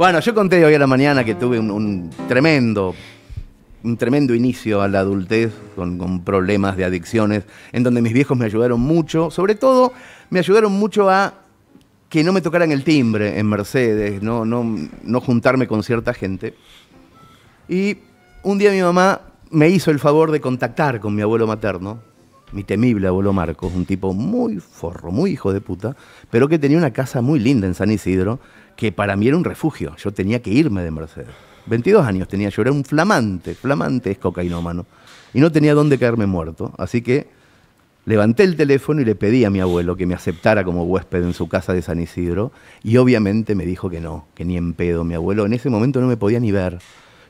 Bueno, yo conté hoy a la mañana que tuve un, tremendo un tremendo inicio a la adultez con, problemas de adicciones, en donde mis viejos me ayudaron mucho, sobre todo me ayudaron mucho a que no me tocaran el timbre en Mercedes, no, no, no juntarme con cierta gente. Y un día mi mamá me hizo el favor de contactar con mi abuelo materno, mi temible abuelo Marcos, un tipo muy forro, muy hijo de puta, pero que tenía una casa muy linda en San Isidro, que para mí era un refugio. Yo tenía que irme de Mercedes. 22 años tenía, yo era un flamante, flamante es cocainómano. Y no tenía dónde caerme muerto. Así que levanté el teléfono y le pedí a mi abuelo que me aceptara como huésped en su casa de San Isidro. Y obviamente me dijo que no, que ni en pedo. Mi abuelo en ese momento no me podía ni ver.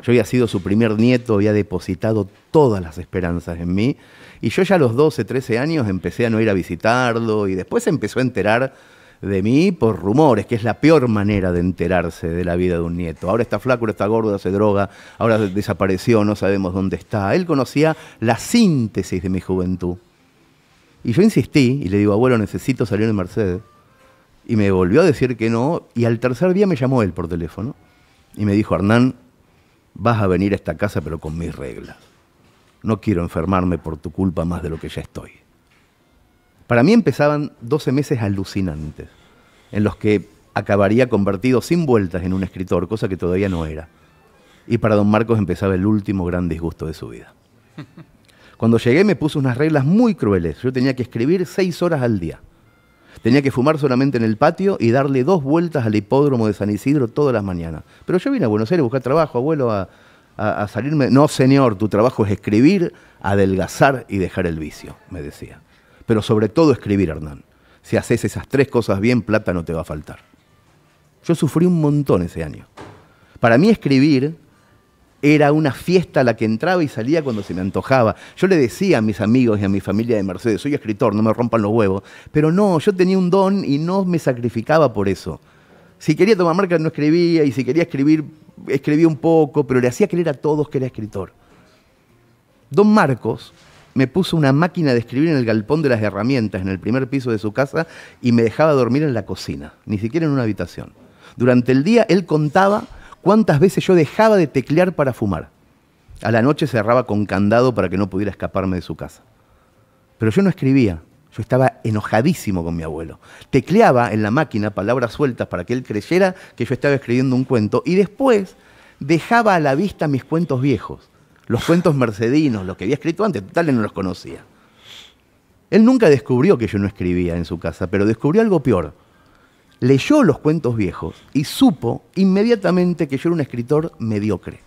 Yo había sido su primer nieto, había depositado todas las esperanzas en mí. Y yo ya a los 12, 13 años empecé a no ir a visitarlo y después empezó a enterar de mí por rumores, que es la peor manera de enterarse de la vida de un nieto. Ahora está flaco, está gordo, hace droga, ahora desapareció, no sabemos dónde está. Él conocía la síntesis de mi juventud. Y yo insistí y le digo, abuelo, necesito salir de Mercedes. Y me volvió a decir que no, y al tercer día me llamó él por teléfono y me dijo, Hernán, vas a venir a esta casa pero con mis reglas. No quiero enfermarme por tu culpa más de lo que ya estoy. Para mí empezaban 12 meses alucinantes, en los que acabaría convertido sin vueltas en un escritor, cosa que todavía no era. Y para don Marcos empezaba el último gran disgusto de su vida. Cuando llegué me puso unas reglas muy crueles. Yo tenía que escribir seis horas al día. Tenía que fumar solamente en el patio y darle dos vueltas al hipódromo de San Isidro todas las mañanas. Pero yo vine a Buenos Aires a buscar trabajo, abuelo, a salirme. No, señor, tu trabajo es escribir, adelgazar y dejar el vicio, me decía pero sobre todo escribir, Hernán. Si haces esas tres cosas bien, plata no te va a faltar. Yo sufrí un montón ese año. Para mí escribir era una fiesta a la que entraba y salía cuando se me antojaba. Yo le decía a mis amigos y a mi familia de Mercedes, soy escritor, no me rompan los huevos, pero no, yo tenía un don y no me sacrificaba por eso. Si quería tomar marca no escribía y si quería escribir, escribía un poco, pero le hacía creer a todos que era escritor. Don Marcos me puso una máquina de escribir en el galpón de las herramientas, en el primer piso de su casa, y me dejaba dormir en la cocina, ni siquiera en una habitación. Durante el día él contaba cuántas veces yo dejaba de teclear para fumar. A la noche cerraba con candado para que no pudiera escaparme de su casa. Pero yo no escribía, yo estaba enojadísimo con mi abuelo. Tecleaba en la máquina palabras sueltas para que él creyera que yo estaba escribiendo un cuento y después dejaba a la vista mis cuentos viejos los cuentos mercedinos, los que había escrito antes, tal no los conocía. Él nunca descubrió que yo no escribía en su casa, pero descubrió algo peor. Leyó los cuentos viejos y supo inmediatamente que yo era un escritor mediocre.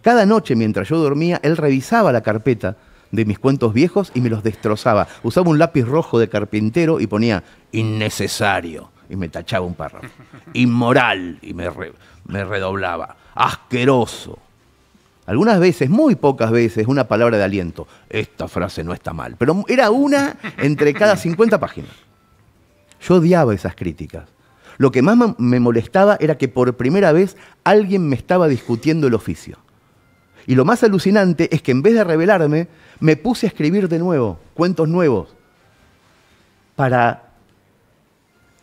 Cada noche mientras yo dormía, él revisaba la carpeta de mis cuentos viejos y me los destrozaba. Usaba un lápiz rojo de carpintero y ponía innecesario y me tachaba un párrafo. Inmoral y me, me redoblaba. Asqueroso algunas veces, muy pocas veces, una palabra de aliento. Esta frase no está mal, pero era una entre cada 50 páginas. Yo odiaba esas críticas. Lo que más me molestaba era que por primera vez alguien me estaba discutiendo el oficio. Y lo más alucinante es que en vez de revelarme, me puse a escribir de nuevo, cuentos nuevos. Para,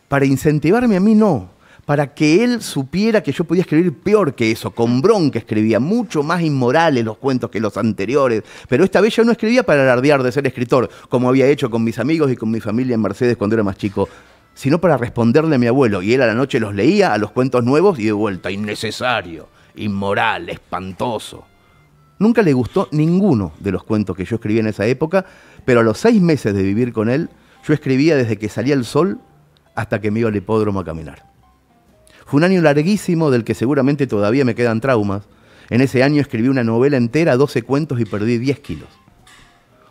para incentivarme a mí no, para que él supiera que yo podía escribir peor que eso, con bronca escribía, mucho más inmorales los cuentos que los anteriores, pero esta vez yo no escribía para alardear de ser escritor, como había hecho con mis amigos y con mi familia en Mercedes cuando era más chico, sino para responderle a mi abuelo, y él a la noche los leía, a los cuentos nuevos, y de vuelta, innecesario, inmoral, espantoso. Nunca le gustó ninguno de los cuentos que yo escribía en esa época, pero a los seis meses de vivir con él, yo escribía desde que salía el sol hasta que me iba al hipódromo a caminar. Fue un año larguísimo del que seguramente todavía me quedan traumas. En ese año escribí una novela entera, 12 cuentos y perdí 10 kilos.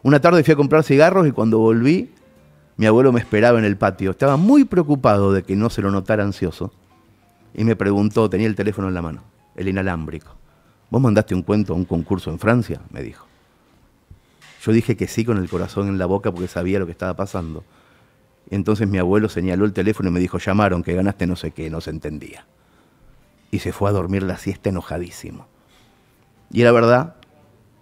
Una tarde fui a comprar cigarros y cuando volví, mi abuelo me esperaba en el patio. Estaba muy preocupado de que no se lo notara ansioso. Y me preguntó, tenía el teléfono en la mano, el inalámbrico. ¿Vos mandaste un cuento a un concurso en Francia? Me dijo. Yo dije que sí con el corazón en la boca porque sabía lo que estaba pasando. Entonces mi abuelo señaló el teléfono y me dijo, llamaron, que ganaste no sé qué, no se entendía. Y se fue a dormir la siesta enojadísimo. Y era verdad,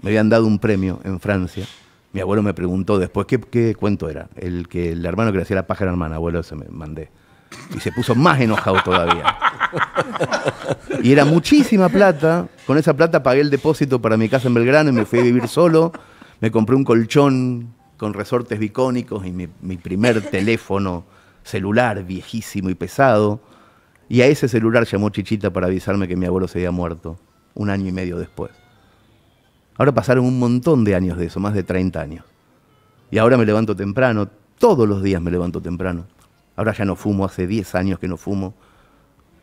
me habían dado un premio en Francia. Mi abuelo me preguntó después qué, cuento era. El que el hermano que le hacía la paja a hermana, abuelo, se me mandé. Y se puso más enojado todavía. Y era muchísima plata. Con esa plata pagué el depósito para mi casa en Belgrano y me fui a vivir solo. Me compré un colchón con resortes bicónicos y mi, primer teléfono celular viejísimo y pesado. Y a ese celular llamó Chichita para avisarme que mi abuelo se había muerto, un año y medio después. Ahora pasaron un montón de años de eso, más de 30 años. Y ahora me levanto temprano, todos los días me levanto temprano. Ahora ya no fumo, hace 10 años que no fumo.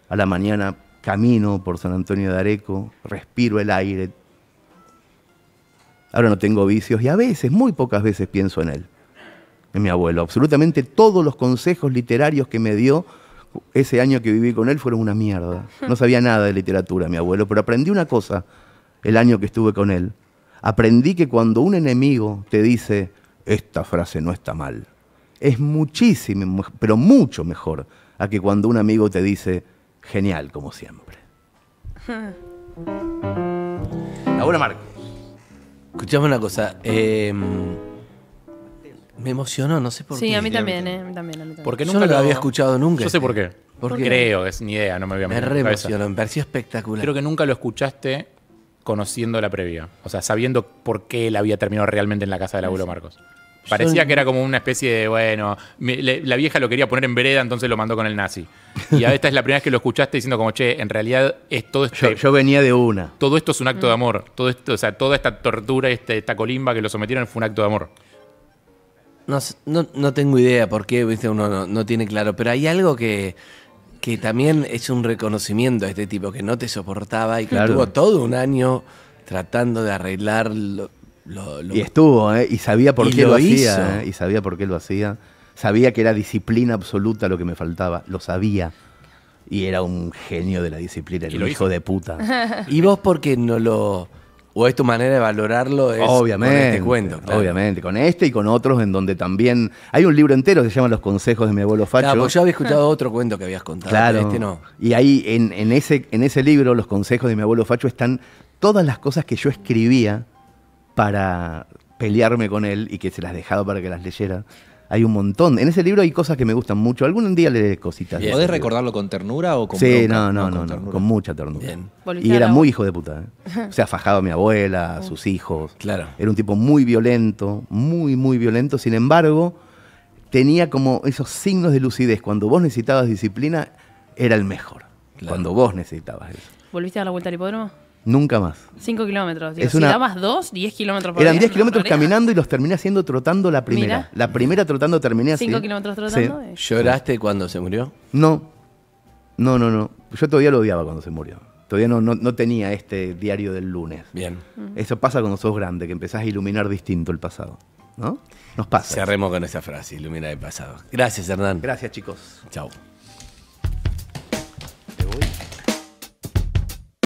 A la mañana camino por San Antonio de Areco, respiro el aire, ahora no tengo vicios y a veces, muy pocas veces pienso en él, en mi abuelo. Absolutamente todos los consejos literarios que me dio ese año que viví con él fueron una mierda. No sabía nada de literatura, mi abuelo, pero aprendí una cosa el año que estuve con él. Aprendí que cuando un enemigo te dice, esta frase no está mal, es muchísimo, pero mucho mejor a que cuando un amigo te dice, genial como siempre. Ahora Marco. Escuchame una cosa. Em, me emocionó, no sé por qué. Sí, a mí también, eh, a mí también, Porque nunca no lo, había escuchado nunca. Yo sé por qué. Creo, es ni idea, no me voy a Me re emocionó, me pareció espectacular. Creo que nunca lo escuchaste conociendo la previa. O sea, sabiendo por qué la había terminado realmente en la casa del abuelo Marcos. Parecía que era como una especie de, bueno, la vieja lo quería poner en vereda, entonces lo mandó con el nazi. Y a esta es la primera vez que lo escuchaste diciendo como, che, en realidad es todo este Yo, venía de una. todo esto es un acto de mm. amor. Todo esto, o sea, toda esta tortura, este- esta colimba que lo sometieron fue un acto de amor. No, tengo idea por qué, viste, uno no, tiene claro, pero hay algo que, que también es un reconocimiento a este tipo que no te soportaba y que Claro. estuvo todo un año tratando de arreglar y estuvo, ¿eh? Y sabía por qué lo, hacía, ¿eh? Y sabía por qué lo hacía. Sabía que era disciplina absoluta lo que me faltaba. Lo sabía. Y era un genio de la disciplina, el hijo de puta. ¿Y vos porque no lo.? ¿O es tu manera de valorarlo? Es obviamente. Con este cuento. Obviamente, con este y con otros en donde también. Hay un libro entero que se llama Los consejos de mi abuelo Facho. Ah, pues yo había escuchado otro cuento que habías contado. Claro. Este no. Y ahí, ese, en ese libro, Los consejos de mi abuelo Facho, están todas las cosas que yo escribía para pelearme con él y que se las dejaba para que las leyera. Hay un montón. En ese libro hay cosas que me gustan mucho. Algún día leeré cositas. ¿Podés recordarlo con ternura o con Sí, no, no, no, no, con mucha ternura. Y era muy hijo de puta. O ¿eh? sea, fajado a mi abuela, a sus hijos. Claro. Era un tipo muy violento, muy, muy violento. Sin embargo, tenía como esos signos de lucidez. Cuando vos necesitabas disciplina, era el mejor. Cuando vos necesitabas eso. ¿Volviste a dar la vuelta al hipódromo? Nunca más. 5 kilómetros. es si una... dabas 2, 10 kilómetros por Eran 10 kilómetros caminando y los terminé haciendo trotando la primera. La primera trotando terminé haciendo. 5 kilómetros trotando. Eh. ¿Lloraste cuando se murió? No. No, no, no. Yo todavía lo odiaba cuando se murió. Todavía no, no, tenía este diario del lunes. Bien. Eso pasa cuando sos grande, que empezás a iluminar distinto el pasado. ¿No? Nos pasa. Cerremos con esa frase, ilumina el pasado. Gracias, Hernán. Gracias, chicos. Chao.